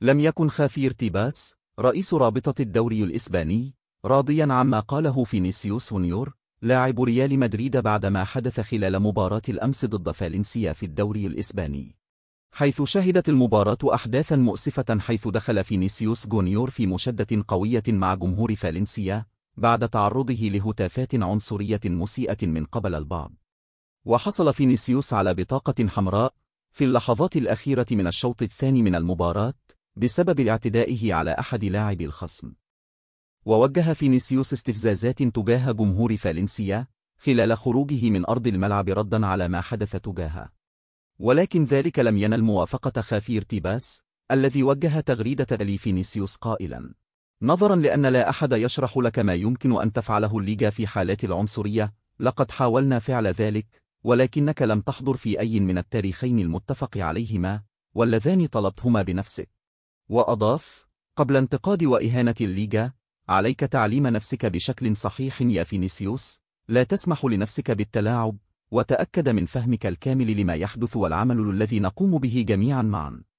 لم يكن خافير تيباس رئيس رابطة الدوري الإسباني راضيا عما قاله فينيسيوس هونيور لاعب ريال مدريد بعد ما حدث خلال مباراة الأمس ضد فالنسيا في الدوري الإسباني حيث شهدت المباراة أحداثا مؤسفة حيث دخل فينيسيوس جونيور في مشدة قوية مع جمهور فالنسيا بعد تعرضه لهتافات عنصرية مسيئة من قبل البعض وحصل فينيسيوس على بطاقة حمراء في اللحظات الأخيرة من الشوط الثاني من المباراة بسبب اعتدائه على أحد لاعبي الخصم ووجه فينيسيوس استفزازات تجاه جمهور فالنسيا خلال خروجه من أرض الملعب ردا على ما حدث تجاهه ولكن ذلك لم ينل موافقة خافير تيباس الذي وجه تغريدة لفينيسيوس قائلا نظرا لأن لا أحد يشرح لك ما يمكن أن تفعله الليجا في حالات العنصرية لقد حاولنا فعل ذلك ولكنك لم تحضر في أي من التاريخين المتفق عليهما واللذان طلبتهما بنفسك وأضاف قبل انتقاد وإهانة الليجا عليك تعليم نفسك بشكل صحيح يا فينيسيوس لا تسمح لنفسك بالتلاعب وتأكد من فهمك الكامل لما يحدث والعمل الذي نقوم به جميعا معا